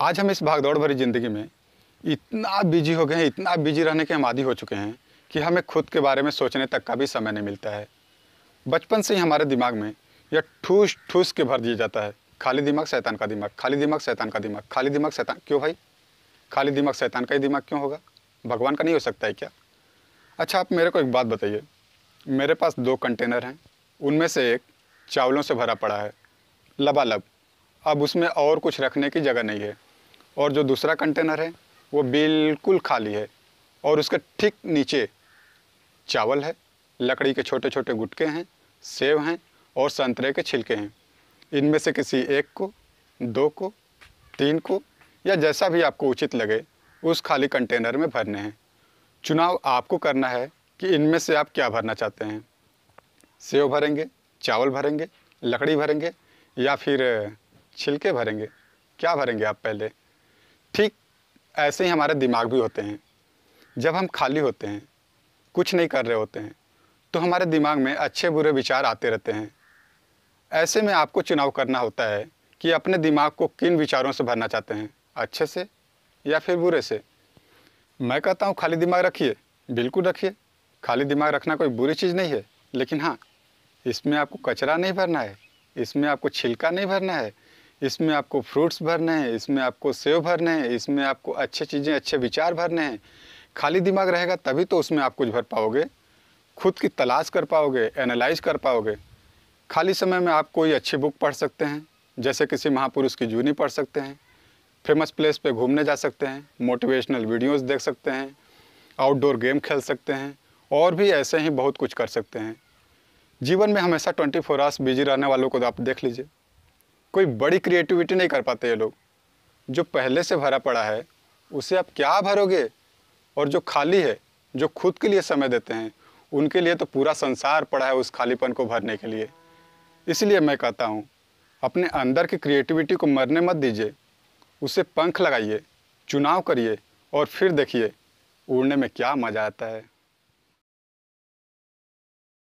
आज हम इस भागदौड़ भरी ज़िंदगी में इतना बिजी हो गए हैं इतना बिजी रहने के हम आदि हो चुके हैं कि हमें खुद के बारे में सोचने तक का भी समय नहीं मिलता है बचपन से ही हमारे दिमाग में यह ठूस ठूस के भर दिया जाता है खाली दिमाग शैतान का दिमाग खाली दिमाग शैतान का दिमाग खाली दिमाग शैतान क्यों भाई खाली दिमाग शैतान का ही दिमाग क्यों होगा भगवान का नहीं हो सकता है क्या अच्छा आप मेरे को एक बात बताइए मेरे पास दो कंटेनर हैं उनमें से एक चावलों से भरा पड़ा है लबालब अब उसमें और कुछ रखने की जगह नहीं है और जो दूसरा कंटेनर है वो बिल्कुल खाली है और उसके ठीक नीचे चावल है लकड़ी के छोटे छोटे गुटके हैं सेब हैं और संतरे के छिलके हैं इनमें से किसी एक को दो को तीन को या जैसा भी आपको उचित लगे उस खाली कंटेनर में भरने हैं चुनाव आपको करना है कि इनमें से आप क्या भरना चाहते हैं सेव भरेंगे चावल भरेंगे लकड़ी भरेंगे या फिर छिलके भरेंगे क्या भरेंगे आप पहले ठीक ऐसे ही हमारे दिमाग भी होते हैं जब हम खाली होते हैं कुछ नहीं कर रहे होते हैं तो हमारे दिमाग में अच्छे बुरे विचार आते रहते हैं ऐसे में आपको चुनाव करना होता है कि अपने दिमाग को किन विचारों से भरना चाहते हैं अच्छे से या फिर बुरे से मैं कहता हूँ खाली दिमाग रखिए बिल्कुल रखिए खाली दिमाग रखना कोई बुरी चीज़ नहीं है लेकिन हाँ इसमें आपको कचरा नहीं भरना है इसमें आपको छिलका नहीं भरना है इसमें आपको फ्रूट्स भरने हैं इसमें आपको सेव भरने हैं इसमें आपको अच्छे चीज़ें अच्छे विचार भरने हैं खाली दिमाग रहेगा तभी तो उसमें आप कुछ भर पाओगे खुद की तलाश कर पाओगे एनालाइज कर पाओगे खाली समय में आप कोई अच्छी बुक पढ़ सकते हैं जैसे किसी महापुरुष की जूनी पढ़ सकते हैं फेमस प्लेस पे घूमने जा सकते हैं मोटिवेशनल वीडियोस देख सकते हैं आउटडोर गेम खेल सकते हैं और भी ऐसे ही बहुत कुछ कर सकते हैं जीवन में हमेशा 24 फोर आवर्स बिजी रहने वालों को तो आप देख लीजिए कोई बड़ी क्रिएटिविटी नहीं कर पाते ये लोग जो पहले से भरा पड़ा है उसे आप क्या भरोगे और जो खाली है जो खुद के लिए समय देते हैं उनके लिए तो पूरा संसार पड़ा है उस खालीपन को भरने के लिए इसलिए मैं कहता हूँ अपने अंदर की क्रिएटिविटी को मरने मत दीजिए उसे पंख लगाइए चुनाव करिए और फिर देखिए उड़ने में क्या मज़ा आता है